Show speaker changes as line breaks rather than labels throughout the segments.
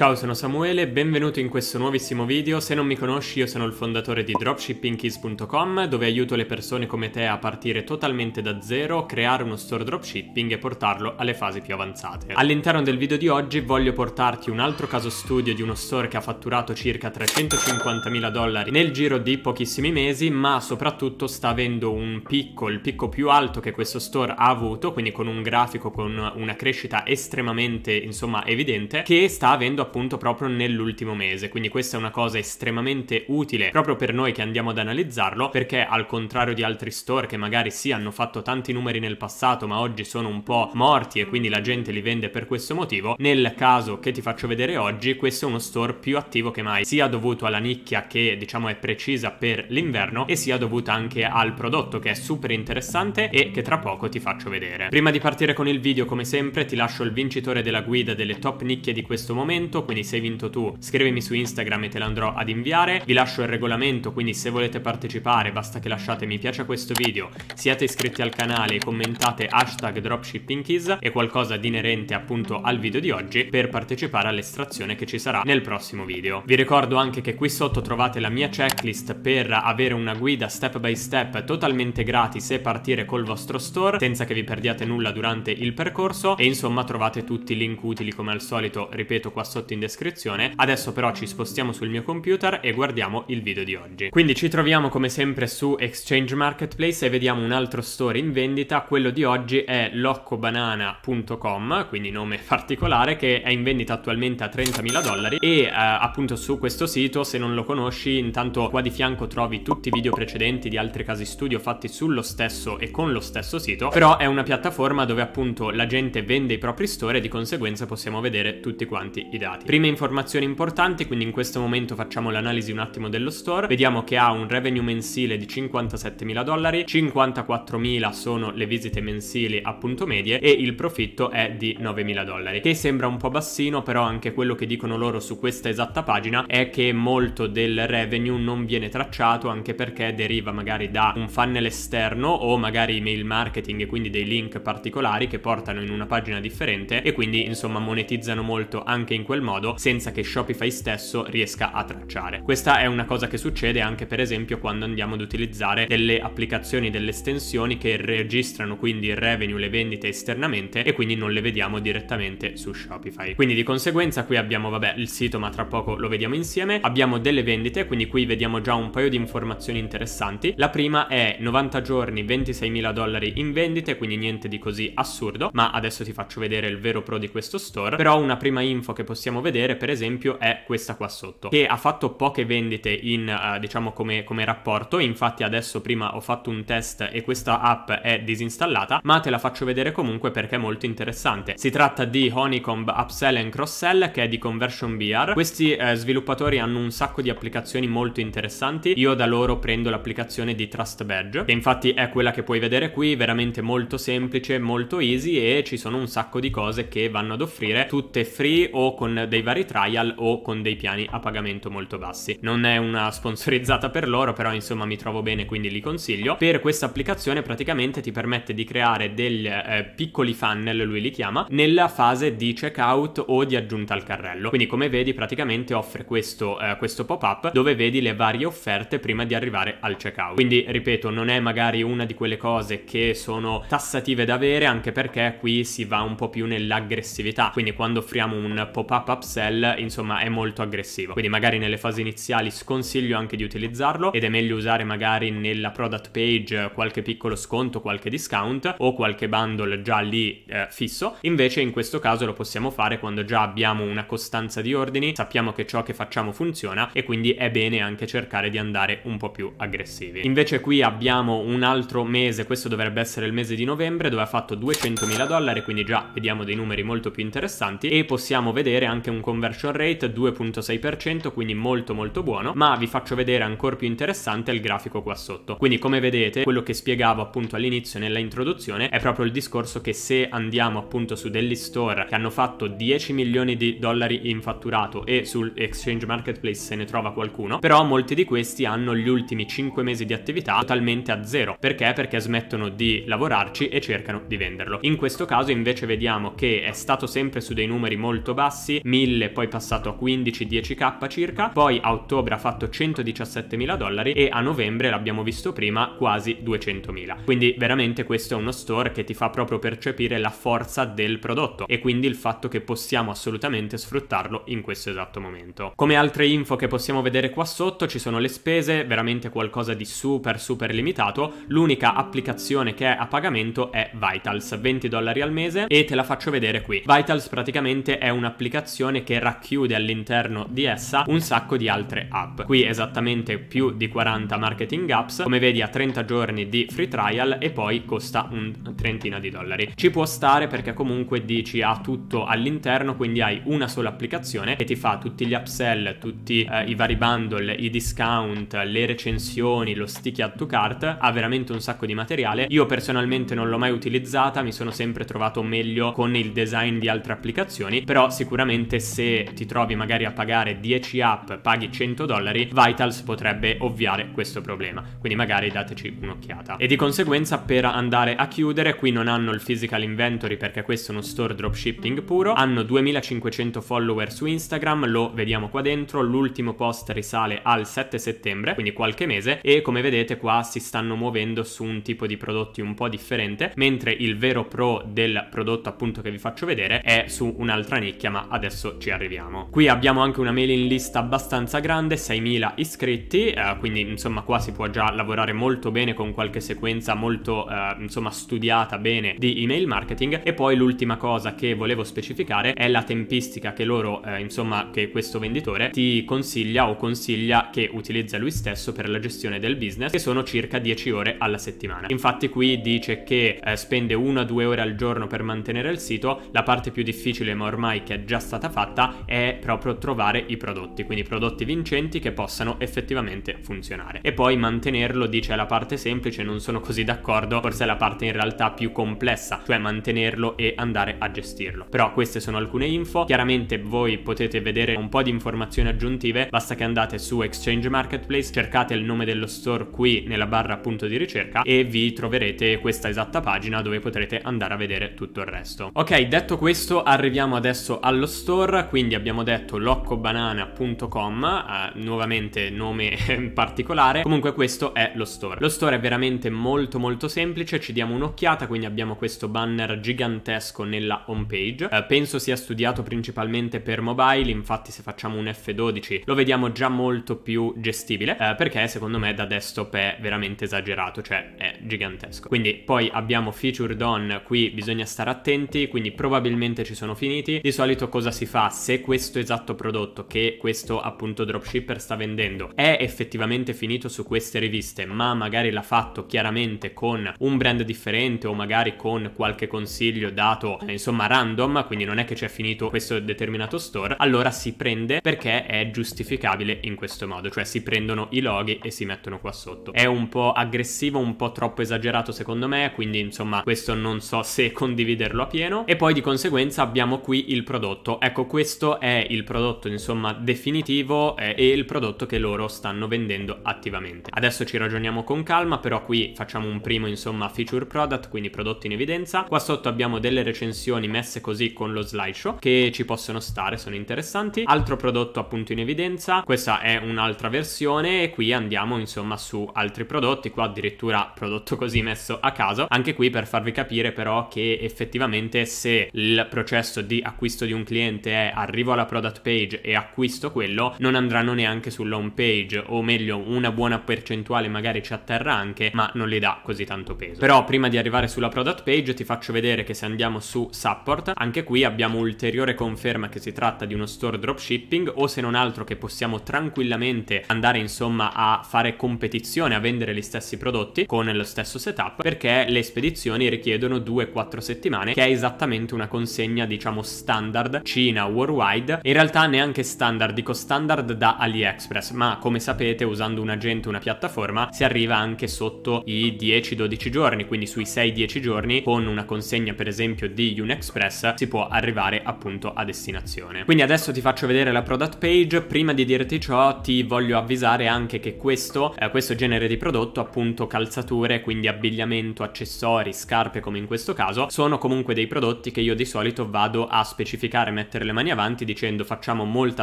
Ciao, sono Samuele, benvenuto in questo nuovissimo video. Se non mi conosci, io sono il fondatore di dropshippingkeys.com, dove aiuto le persone come te a partire totalmente da zero, creare uno store dropshipping e portarlo alle fasi più avanzate. All'interno del video di oggi voglio portarti un altro caso studio di uno store che ha fatturato circa 350.000 dollari nel giro di pochissimi mesi, ma soprattutto sta avendo un picco, il picco più alto che questo store ha avuto, quindi con un grafico con una crescita estremamente, insomma, evidente, che sta avendo appunto proprio nell'ultimo mese. Quindi questa è una cosa estremamente utile proprio per noi che andiamo ad analizzarlo perché al contrario di altri store che magari sì hanno fatto tanti numeri nel passato ma oggi sono un po' morti e quindi la gente li vende per questo motivo, nel caso che ti faccio vedere oggi questo è uno store più attivo che mai, sia dovuto alla nicchia che diciamo è precisa per l'inverno e sia dovuta anche al prodotto che è super interessante e che tra poco ti faccio vedere. Prima di partire con il video come sempre ti lascio il vincitore della guida delle top nicchie di questo momento vinto, quindi se hai vinto tu scrivimi su Instagram e te l'andrò ad inviare. Vi lascio il regolamento, quindi se volete partecipare basta che lasciate mi piace a questo video, siate iscritti al canale commentate hashtag dropshippingkeys e qualcosa di inerente appunto al video di oggi per partecipare all'estrazione che ci sarà nel prossimo video. Vi ricordo anche che qui sotto trovate la mia checklist per avere una guida step by step totalmente gratis e partire col vostro store senza che vi perdiate nulla durante il percorso e insomma trovate tutti i link utili come al solito, ripeto qua sotto sotto in descrizione. Adesso però ci spostiamo sul mio computer e guardiamo il video di oggi. Quindi ci troviamo come sempre su Exchange Marketplace e vediamo un altro store in vendita. Quello di oggi è loccobanana.com, quindi nome particolare, che è in vendita attualmente a 30.000 dollari e eh, appunto su questo sito, se non lo conosci, intanto qua di fianco trovi tutti i video precedenti di altri casi studio fatti sullo stesso e con lo stesso sito, però è una piattaforma dove appunto la gente vende i propri store e di conseguenza possiamo vedere tutti quanti i dati dati. Prima informazione importante, quindi in questo momento facciamo l'analisi un attimo dello store, vediamo che ha un revenue mensile di 57.000 dollari, 54.000 sono le visite mensili appunto medie e il profitto è di 9.000 dollari, che sembra un po' bassino, però anche quello che dicono loro su questa esatta pagina è che molto del revenue non viene tracciato anche perché deriva magari da un funnel esterno o magari email marketing e quindi dei link particolari che portano in una pagina differente e quindi insomma monetizzano molto anche in quel quel modo senza che Shopify stesso riesca a tracciare. Questa è una cosa che succede anche per esempio quando andiamo ad utilizzare delle applicazioni, delle estensioni che registrano quindi il revenue, le vendite esternamente e quindi non le vediamo direttamente su Shopify. Quindi di conseguenza qui abbiamo vabbè il sito ma tra poco lo vediamo insieme, abbiamo delle vendite quindi qui vediamo già un paio di informazioni interessanti. La prima è 90 giorni 26.000 dollari in vendite quindi niente di così assurdo ma adesso ti faccio vedere il vero pro di questo store però una prima info che possiamo possiamo vedere per esempio è questa qua sotto che ha fatto poche vendite in uh, diciamo come, come rapporto infatti adesso prima ho fatto un test e questa app è disinstallata ma te la faccio vedere comunque perché è molto interessante si tratta di Honeycomb Upsell and Cross-Sell che è di Conversion BR questi eh, sviluppatori hanno un sacco di applicazioni molto interessanti io da loro prendo l'applicazione di Trust Badge che infatti è quella che puoi vedere qui veramente molto semplice molto easy e ci sono un sacco di cose che vanno ad offrire tutte free o con dei vari trial o con dei piani a pagamento molto bassi. Non è una sponsorizzata per loro, però insomma mi trovo bene, quindi li consiglio. Per questa applicazione praticamente ti permette di creare dei eh, piccoli funnel, lui li chiama, nella fase di checkout o di aggiunta al carrello. Quindi come vedi praticamente offre questo, eh, questo pop-up dove vedi le varie offerte prima di arrivare al checkout. Quindi ripeto, non è magari una di quelle cose che sono tassative da avere, anche perché qui si va un po' più nell'aggressività. Quindi quando offriamo un pop-up upsell, insomma è molto aggressivo. Quindi magari nelle fasi iniziali sconsiglio anche di utilizzarlo ed è meglio usare magari nella product page qualche piccolo sconto, qualche discount o qualche bundle già lì eh, fisso. Invece in questo caso lo possiamo fare quando già abbiamo una costanza di ordini, sappiamo che ciò che facciamo funziona e quindi è bene anche cercare di andare un po' più aggressivi. Invece qui abbiamo un altro mese, questo dovrebbe essere il mese di novembre, dove ha fatto 200.000 dollari, quindi già vediamo dei numeri molto più interessanti e possiamo vedere anche anche un conversion rate 2.6%, quindi molto molto buono, ma vi faccio vedere ancora più interessante il grafico qua sotto. Quindi come vedete, quello che spiegavo appunto all'inizio nella introduzione è proprio il discorso che se andiamo appunto su degli store che hanno fatto 10 milioni di dollari in fatturato e sul exchange marketplace se ne trova qualcuno, però molti di questi hanno gli ultimi 5 mesi di attività totalmente a zero. Perché? Perché smettono di lavorarci e cercano di venderlo. In questo caso invece vediamo che è stato sempre su dei numeri molto bassi, 1000, poi passato a 15, 10k circa, poi a ottobre ha fatto 117.000 dollari e a novembre, l'abbiamo visto prima, quasi 200.000. Quindi veramente questo è uno store che ti fa proprio percepire la forza del prodotto e quindi il fatto che possiamo assolutamente sfruttarlo in questo esatto momento. Come altre info che possiamo vedere qua sotto ci sono le spese, veramente qualcosa di super super limitato, l'unica applicazione che è a pagamento è Vitals, 20 dollari al mese e te la faccio vedere qui. Vitals praticamente è un'applicazione un'applicazione che racchiude all'interno di essa un sacco di altre app. Qui esattamente più di 40 marketing apps, come vedi a 30 giorni di free trial e poi costa un trentina di dollari. Ci può stare perché comunque dici ha tutto all'interno, quindi hai una sola applicazione che ti fa tutti gli upsell, tutti eh, i vari bundle, i discount, le recensioni, lo sticky add to cart, ha veramente un sacco di materiale. Io personalmente non l'ho mai utilizzata, mi sono sempre trovato meglio con il design di altre applicazioni, però sicuramente probabilmente se ti trovi magari a pagare 10 app, paghi 100 dollari, Vitals potrebbe ovviare questo problema. Quindi magari dateci un'occhiata. E di conseguenza per andare a chiudere, qui non hanno il physical inventory perché questo è uno store dropshipping puro, hanno 2500 follower su Instagram, lo vediamo qua dentro, l'ultimo post risale al 7 settembre, quindi qualche mese, e come vedete qua si stanno muovendo su un tipo di prodotti un po' differente, mentre il vero pro del prodotto appunto che vi faccio vedere è su un'altra nicchia, ma adesso adesso ci arriviamo. Qui abbiamo anche una mailing list abbastanza grande, 6.000 iscritti, eh, quindi insomma qua si può già lavorare molto bene con qualche sequenza molto eh, insomma studiata bene di email marketing e poi l'ultima cosa che volevo specificare è la tempistica che loro eh, insomma che questo venditore ti consiglia o consiglia che utilizza lui stesso per la gestione del business che sono circa 10 ore alla settimana. Infatti qui dice che eh, spende 1-2 ore al giorno per mantenere il sito, la parte più difficile ma ormai che è già stata stata fatta è proprio trovare i prodotti, quindi prodotti vincenti che possano effettivamente funzionare. E poi mantenerlo, dice, è la parte semplice, non sono così d'accordo, forse è la parte in realtà più complessa, cioè mantenerlo e andare a gestirlo. Però queste sono alcune info, chiaramente voi potete vedere un po' di informazioni aggiuntive, basta che andate su Exchange Marketplace, cercate il nome dello store qui nella barra appunto di ricerca e vi troverete questa esatta pagina dove potrete andare a vedere tutto il resto. Ok, detto questo arriviamo adesso allo store store, quindi abbiamo detto loccobanana.com, eh, nuovamente nome particolare, comunque questo è lo store. Lo store è veramente molto molto semplice, ci diamo un'occhiata, quindi abbiamo questo banner gigantesco nella home page, eh, penso sia studiato principalmente per mobile, infatti se facciamo un F12 lo vediamo già molto più gestibile, eh, perché secondo me da desktop è veramente esagerato, cioè è gigantesco. Quindi poi abbiamo feature done, qui bisogna stare attenti, quindi probabilmente ci sono finiti, di solito cosa si si fa se questo esatto prodotto che questo appunto dropshipper sta vendendo è effettivamente finito su queste riviste, ma magari l'ha fatto chiaramente con un brand differente o magari con qualche consiglio dato eh, insomma random, quindi non è che c'è finito questo determinato store, allora si prende perché è giustificabile in questo modo, cioè si prendono i loghi e si mettono qua sotto. È un po' aggressivo, un po' troppo esagerato secondo me, quindi insomma questo non so se condividerlo a pieno e poi di conseguenza abbiamo qui il prodotto, È ecco Ecco, questo è il prodotto, insomma, definitivo eh, e il prodotto che loro stanno vendendo attivamente. Adesso ci ragioniamo con calma, però qui facciamo un primo, insomma, feature product, quindi prodotto in evidenza. Qua sotto abbiamo delle recensioni messe così con lo slideshow che ci possono stare, sono interessanti. Altro prodotto appunto in evidenza, questa è un'altra versione e qui andiamo, insomma, su altri prodotti, qua addirittura prodotto così messo a caso. Anche qui per farvi capire però che effettivamente se il processo di acquisto di un cliente semplicemente è arrivo alla product page e acquisto quello, non andranno neanche sull'home page, o meglio, una buona percentuale magari ci atterrà anche, ma non le dà così tanto peso. Però prima di arrivare sulla product page ti faccio vedere che se andiamo su support, anche qui abbiamo ulteriore conferma che si tratta di uno store dropshipping o se non altro che possiamo tranquillamente andare insomma a fare competizione, a vendere gli stessi prodotti con lo stesso setup perché le spedizioni richiedono 2-4 settimane che è esattamente una consegna diciamo standard C Cina worldwide, in realtà neanche standard, dico standard da AliExpress, ma come sapete usando un agente, una piattaforma, si arriva anche sotto i 10-12 giorni, quindi sui 6-10 giorni con una consegna per esempio di Unexpress si può arrivare appunto a destinazione. Quindi adesso ti faccio vedere la product page, prima di dirti ciò ti voglio avvisare anche che questo, eh, questo genere di prodotto appunto calzature, quindi abbigliamento, accessori, scarpe come in questo caso, sono comunque dei prodotti che io di solito vado a specificare, metto mettere le mani avanti dicendo facciamo molta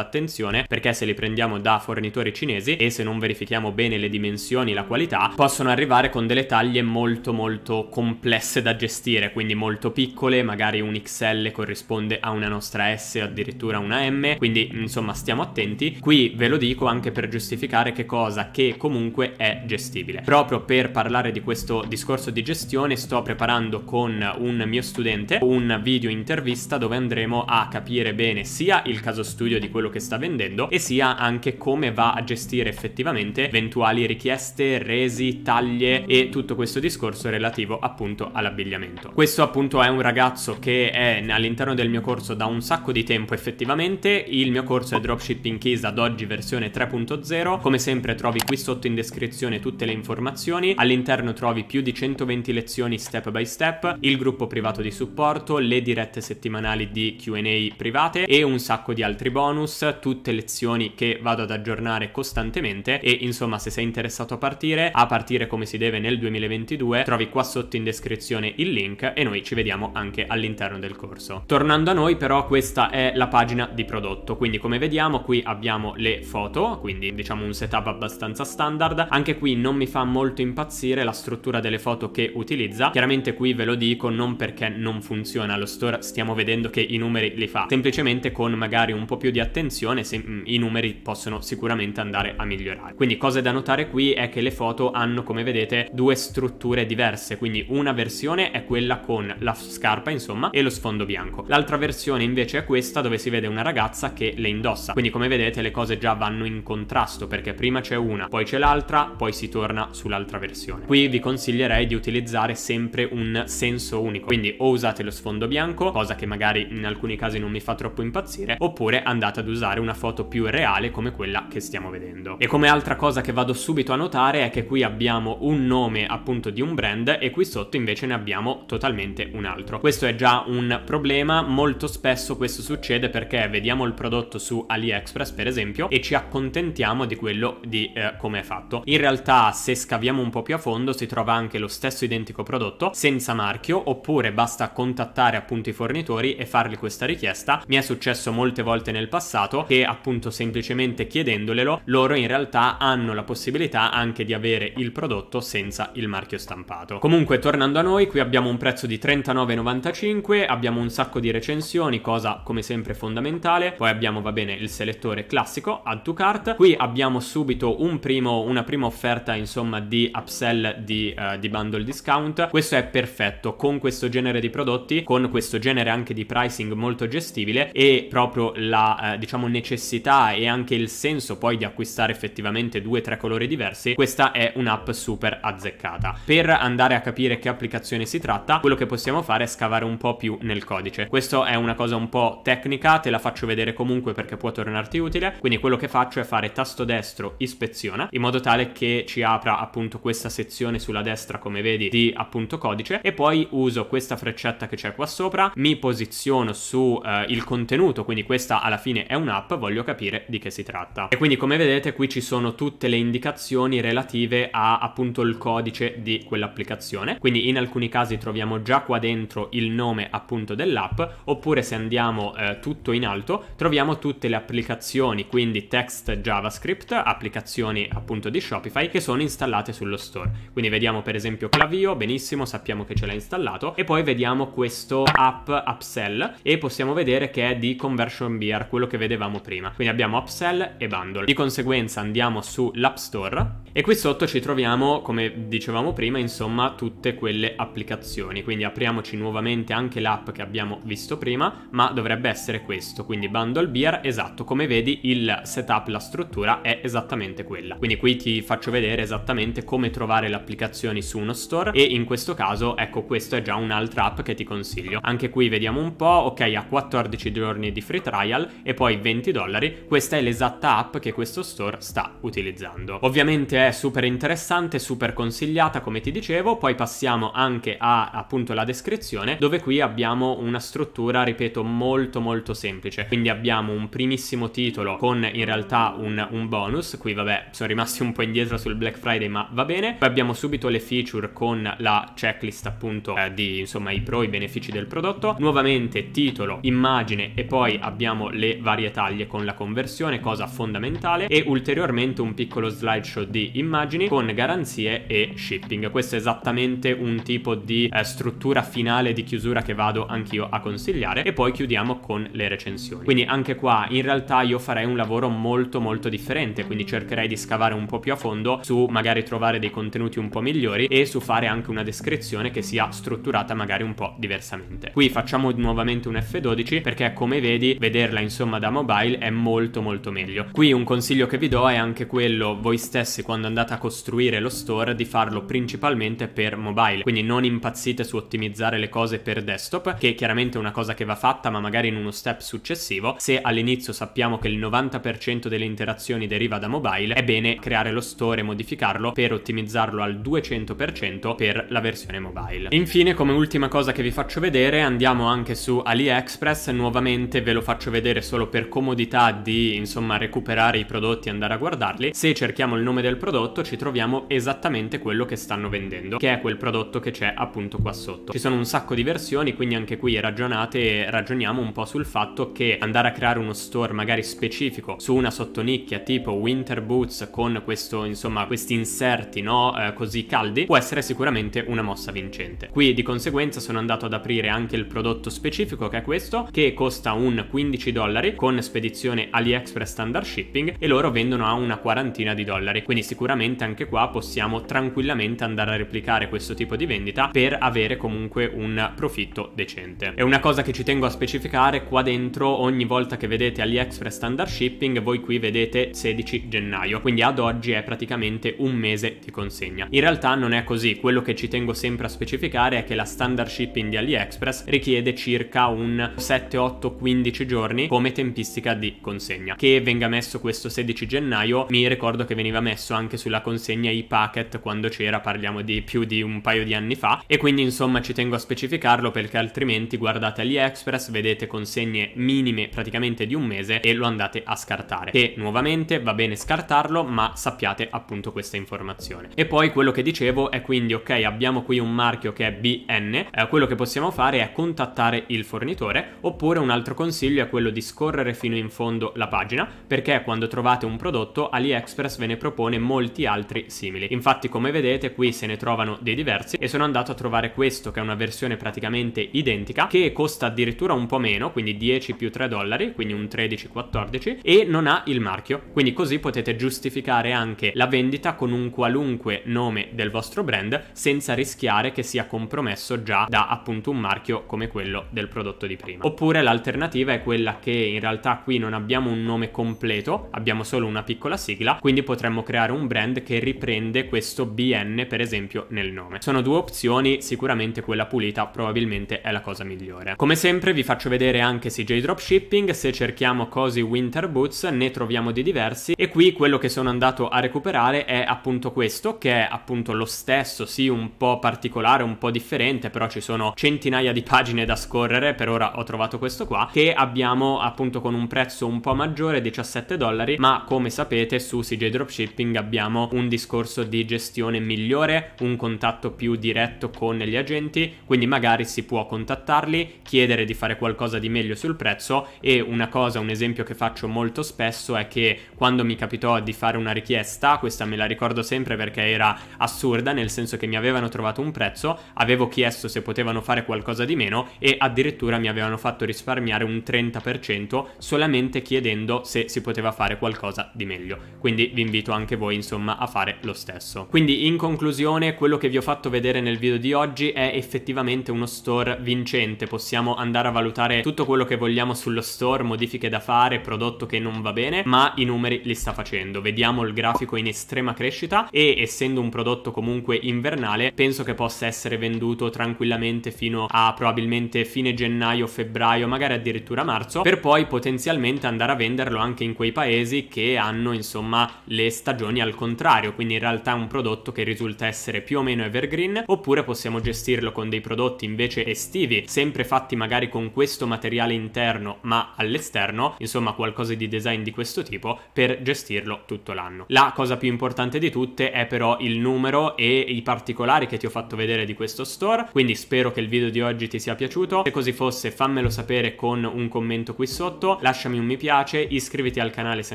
attenzione perché se li prendiamo da fornitori cinesi e se non verifichiamo bene le dimensioni la qualità possono arrivare con delle taglie molto molto complesse da gestire, quindi molto piccole, magari un XL corrisponde a una nostra S o addirittura una M, quindi insomma stiamo attenti. Qui ve lo dico anche per giustificare che cosa che comunque è gestibile. Proprio per parlare di questo discorso di gestione sto preparando con un mio studente un video intervista dove andremo a capire capire bene sia il caso studio di quello che sta vendendo e sia anche come va a gestire effettivamente eventuali richieste, resi, taglie e tutto questo discorso relativo appunto all'abbigliamento. Questo appunto è un ragazzo che è all'interno del mio corso da un sacco di tempo effettivamente, il mio corso è Dropshipping Keys ad oggi versione 3.0, come sempre trovi qui sotto in descrizione tutte le informazioni, all'interno trovi più di 120 lezioni step by step, il gruppo privato di supporto, le dirette settimanali di Q&A private private e un sacco di altri bonus, tutte lezioni che vado ad aggiornare costantemente e insomma se sei interessato a partire, a partire come si deve nel 2022, trovi qua sotto in descrizione il link e noi ci vediamo anche all'interno del corso. Tornando a noi però questa è la pagina di prodotto, quindi come vediamo qui abbiamo le foto, quindi diciamo un setup abbastanza standard, anche qui non mi fa molto impazzire la struttura delle foto che utilizza, chiaramente qui ve lo dico non perché non funziona lo store, stiamo vedendo che i numeri li fa, semplicemente con magari un po' più di attenzione se, mm, i numeri possono sicuramente andare a migliorare. Quindi cose da notare qui è che le foto hanno come vedete due strutture diverse, quindi una versione è quella con la scarpa insomma e lo sfondo bianco, l'altra versione invece è questa dove si vede una ragazza che le indossa, quindi come vedete le cose già vanno in contrasto perché prima c'è una, poi c'è l'altra, poi si torna sull'altra versione. Qui vi consiglierei di utilizzare sempre un senso unico, quindi o usate lo sfondo bianco, cosa che magari in alcuni casi non mi fa fa troppo impazzire, oppure andate ad usare una foto più reale come quella che stiamo vedendo. E come altra cosa che vado subito a notare è che qui abbiamo un nome appunto di un brand e qui sotto invece ne abbiamo totalmente un altro. Questo è già un problema, molto spesso questo succede perché vediamo il prodotto su AliExpress per esempio e ci accontentiamo di quello di eh, come è fatto. In realtà se scaviamo un po' più a fondo si trova anche lo stesso identico prodotto senza marchio oppure basta contattare appunto i fornitori e fargli questa richiesta mi è successo molte volte nel passato che appunto semplicemente chiedendoglielo loro in realtà hanno la possibilità anche di avere il prodotto senza il marchio stampato. Comunque tornando a noi qui abbiamo un prezzo di 39,95, abbiamo un sacco di recensioni, cosa come sempre fondamentale, poi abbiamo va bene il selettore classico, add to cart, qui abbiamo subito un primo, una prima offerta insomma di upsell di, uh, di bundle discount, questo è perfetto con questo genere di prodotti, con questo genere anche di pricing molto gestivo possibile e proprio la eh, diciamo necessità e anche il senso poi di acquistare effettivamente due o tre colori diversi, questa è un'app super azzeccata. Per andare a capire che applicazione si tratta, quello che possiamo fare è scavare un po' più nel codice. Questa è una cosa un po' tecnica, te la faccio vedere comunque perché può tornarti utile, quindi quello che faccio è fare tasto destro ispeziona in modo tale che ci apra appunto questa sezione sulla destra come vedi di appunto codice e poi uso questa freccetta che c'è qua sopra, mi posiziono su eh, il il contenuto, quindi questa alla fine è un'app, voglio capire di che si tratta. E quindi come vedete qui ci sono tutte le indicazioni relative a appunto il codice di quell'applicazione, quindi in alcuni casi troviamo già qua dentro il nome appunto dell'app, oppure se andiamo eh, tutto in alto troviamo tutte le applicazioni, quindi text JavaScript, applicazioni appunto di Shopify che sono installate sullo store. Quindi vediamo per esempio Clavio, benissimo, sappiamo che ce l'ha installato e poi vediamo questo app upsell e possiamo vedere vedere che è di conversion beer, quello che vedevamo prima. Quindi abbiamo upsell e bundle. Di conseguenza andiamo sull'app store e qui sotto ci troviamo, come dicevamo prima, insomma tutte quelle applicazioni. Quindi apriamoci nuovamente anche l'app che abbiamo visto prima, ma dovrebbe essere questo. Quindi bundle beer, esatto, come vedi il setup, la struttura è esattamente quella. Quindi qui ti faccio vedere esattamente come trovare le applicazioni su uno store e in questo caso, ecco, questa è già un'altra app che ti consiglio. Anche qui vediamo un po', ok, ha 14 14 giorni di free trial e poi 20 dollari, questa è l'esatta app che questo store sta utilizzando. Ovviamente è super interessante, super consigliata come ti dicevo, poi passiamo anche a appunto la descrizione dove qui abbiamo una struttura, ripeto, molto molto semplice, quindi abbiamo un primissimo titolo con in realtà un, un bonus, qui vabbè sono rimasti un po' indietro sul Black Friday ma va bene, poi abbiamo subito le feature con la checklist appunto eh, di insomma i pro, i benefici del prodotto, nuovamente titolo, immagine, immagine e poi abbiamo le varie taglie con la conversione, cosa fondamentale, e ulteriormente un piccolo slideshow di immagini con garanzie e shipping. Questo è esattamente un tipo di eh, struttura finale di chiusura che vado anch'io a consigliare e poi chiudiamo con le recensioni. Quindi anche qua in realtà io farei un lavoro molto molto differente, quindi cercherei di scavare un po' più a fondo su magari trovare dei contenuti un po' migliori e su fare anche una descrizione che sia strutturata magari un po' diversamente. Qui facciamo nuovamente un F12 perché come vedi vederla insomma da mobile è molto molto meglio. Qui un consiglio che vi do è anche quello voi stessi quando andate a costruire lo store di farlo principalmente per mobile, quindi non impazzite su ottimizzare le cose per desktop, che è chiaramente è una cosa che va fatta ma magari in uno step successivo. Se all'inizio sappiamo che il 90% delle interazioni deriva da mobile, è bene creare lo store e modificarlo per ottimizzarlo al 200% per la versione mobile. Infine come ultima cosa che vi faccio vedere andiamo anche su AliExpress nuovamente ve lo faccio vedere solo per comodità di insomma recuperare i prodotti e andare a guardarli, se cerchiamo il nome del prodotto ci troviamo esattamente quello che stanno vendendo, che è quel prodotto che c'è appunto qua sotto. Ci sono un sacco di versioni, quindi anche qui ragionate, ragioniamo un po' sul fatto che andare a creare uno store magari specifico su una sottonicchia tipo Winter Boots con questo insomma questi inserti no eh, così caldi può essere sicuramente una mossa vincente. Qui di conseguenza sono andato ad aprire anche il prodotto specifico che è questo che costa un 15 dollari con spedizione AliExpress standard shipping e loro vendono a una quarantina di dollari. Quindi sicuramente anche qua possiamo tranquillamente andare a replicare questo tipo di vendita per avere comunque un profitto decente. È una cosa che ci tengo a specificare, qua dentro ogni volta che vedete AliExpress standard shipping voi qui vedete 16 gennaio, quindi ad oggi è praticamente un mese di consegna. In realtà non è così, quello che ci tengo sempre a specificare è che la standard shipping di AliExpress richiede circa un 7 8-15 giorni come tempistica di consegna. Che venga messo questo 16 gennaio, mi ricordo che veniva messo anche sulla consegna e packet quando c'era, parliamo di più di un paio di anni fa, e quindi insomma ci tengo a specificarlo perché altrimenti guardate AliExpress, vedete consegne minime praticamente di un mese e lo andate a scartare. Che nuovamente va bene scartarlo, ma sappiate appunto questa informazione. E poi quello che dicevo è quindi ok, abbiamo qui un marchio che è BN, eh, quello che possiamo fare è contattare il fornitore oppure Oppure un altro consiglio è quello di scorrere fino in fondo la pagina, perché quando trovate un prodotto AliExpress ve ne propone molti altri simili. Infatti come vedete qui se ne trovano dei diversi e sono andato a trovare questo che è una versione praticamente identica che costa addirittura un po' meno, quindi 10 più 3 dollari, quindi un 13-14 e non ha il marchio. Quindi così potete giustificare anche la vendita con un qualunque nome del vostro brand senza rischiare che sia compromesso già da appunto un marchio come quello del prodotto di prima. Oppure oppure l'alternativa è quella che in realtà qui non abbiamo un nome completo, abbiamo solo una piccola sigla, quindi potremmo creare un brand che riprende questo BN per esempio nel nome. Sono due opzioni, sicuramente quella pulita probabilmente è la cosa migliore. Come sempre vi faccio vedere anche CJ Dropshipping, se cerchiamo Cosi Winter Boots ne troviamo di diversi e qui quello che sono andato a recuperare è appunto questo, che è appunto lo stesso, sì un po' particolare, un po' differente, però ci sono centinaia di pagine da scorrere, per ora ho trovato questo qua che abbiamo appunto con un prezzo un po' maggiore 17 dollari ma come sapete su CJ Dropshipping abbiamo un discorso di gestione migliore un contatto più diretto con gli agenti quindi magari si può contattarli chiedere di fare qualcosa di meglio sul prezzo e una cosa un esempio che faccio molto spesso è che quando mi capitò di fare una richiesta questa me la ricordo sempre perché era assurda nel senso che mi avevano trovato un prezzo avevo chiesto se potevano fare qualcosa di meno e addirittura mi avevano fatto risparmiare un 30% solamente chiedendo se si poteva fare qualcosa di meglio. Quindi vi invito anche voi insomma a fare lo stesso. Quindi in conclusione quello che vi ho fatto vedere nel video di oggi è effettivamente uno store vincente, possiamo andare a valutare tutto quello che vogliamo sullo store, modifiche da fare, prodotto che non va bene, ma i numeri li sta facendo. Vediamo il grafico in estrema crescita e essendo un prodotto comunque invernale penso che possa essere venduto tranquillamente fino a probabilmente fine gennaio, febbraio febbraio, magari addirittura marzo, per poi potenzialmente andare a venderlo anche in quei paesi che hanno insomma le stagioni al contrario, quindi in realtà è un prodotto che risulta essere più o meno evergreen, oppure possiamo gestirlo con dei prodotti invece estivi, sempre fatti magari con questo materiale interno ma all'esterno, insomma qualcosa di design di questo tipo per gestirlo tutto l'anno. La cosa più importante di tutte è però il numero e i particolari che ti ho fatto vedere di questo store, quindi spero che il video di oggi ti sia piaciuto, se così fosse fammelo sapere sapere con un commento qui sotto, lasciami un mi piace, iscriviti al canale se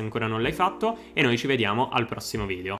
ancora non l'hai fatto e noi ci vediamo al prossimo video.